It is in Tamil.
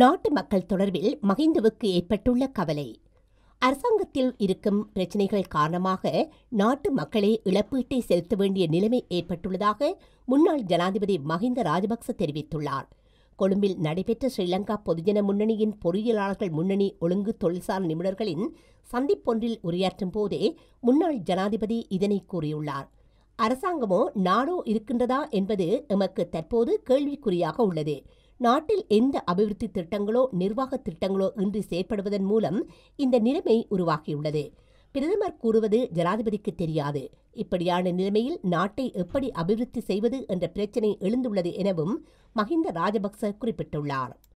நாட்டு மக்கள் தொடர்பில் மகிந்தவுக்கு ஏற்பட்டுள்ள கவலை அரசாங்கத்தில் இருக்கும் பிரச்சினைகள் காரணமாக நாட்டு மக்களே இழப்பீட்டை செலுத்த வேண்டிய நிலைமை ஏற்பட்டுள்ளதாக முன்னாள் ஜனாதிபதி மஹிந்த ராஜபக்ச தெரிவித்துள்ளார் கொழும்பில் நடைபெற்ற ஸ்ரீலங்கா பொதுஜன முன்னணியின் பொறியியலாளர்கள் முன்னணி ஒழுங்கு தொழில்சார் நிபுணர்களின் சந்திப்பொன்றில் உரையாற்றும் போதே முன்னாள் ஜனாதிபதி இதனை கூறியுள்ளார் அரசாங்கமோ நாடோ இருக்கின்றதா என்பது எமக்கு தற்போது கேள்விக்குறியாக உள்ளது நாட்டில் எந்த அபிவிருத்தி திட்டங்களோ நிர்வாக திட்டங்களோ இன்றி செயற்படுவதன் மூலம் இந்த நிலைமை உருவாகியுள்ளது பிரதமர் கூறுவது ஜனாதிபதிக்கு தெரியாது இப்படியான நிலைமையில் நாட்டை எப்படி அபிவிருத்தி செய்வது என்ற பிரச்சினை எழுந்துள்ளது எனவும் மஹிந்த ராஜபக்ச குறிப்பிட்டுள்ளார்